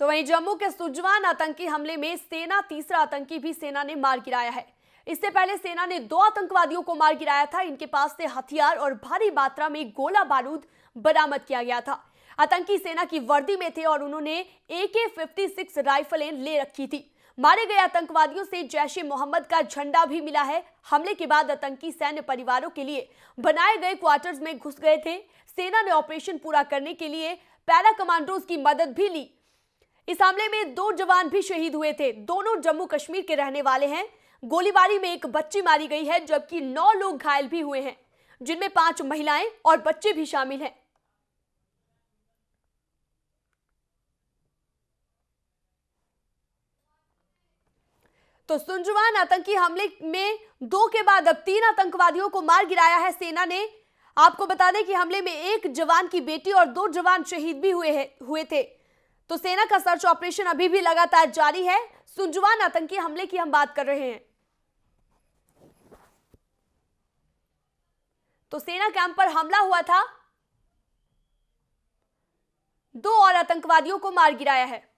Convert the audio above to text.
तो वहीं जम्मू के सुजवान आतंकी हमले में सेना तीसरा आतंकी भी सेना ने मार गिराया है इससे पहले सेना ने दो आतंकवादियों को मार गिराया था इनके पास से हथियार और भारी मात्रा में गोला बारूद बरामद किया गया था आतंकी सेना की वर्दी में थे और उन्होंने ए के फिफ्टी सिक्स राइफलें ले रखी थी मारे गए आतंकवादियों से जैश ए मोहम्मद का झंडा भी मिला है हमले के बाद आतंकी सैन्य परिवारों के लिए बनाए गए क्वार्टर्स में घुस गए थे सेना ने ऑपरेशन पूरा करने के लिए पैरा कमांडोज की मदद भी ली इस हमले में दो जवान भी शहीद हुए थे दोनों जम्मू कश्मीर के रहने वाले हैं गोलीबारी में एक बच्ची मारी गई है जबकि नौ लोग घायल भी हुए हैं जिनमें पांच महिलाएं और बच्चे भी शामिल हैं तो सुंजवान आतंकी हमले में दो के बाद अब तीन आतंकवादियों को मार गिराया है सेना ने आपको बता दें कि हमले में एक जवान की बेटी और दो जवान शहीद भी हुए हुए थे तो सेना का सर्च ऑपरेशन अभी भी लगातार जारी है सुंजवान आतंकी हमले की हम बात कर रहे हैं तो सेना कैंप पर हमला हुआ था दो और आतंकवादियों को मार गिराया है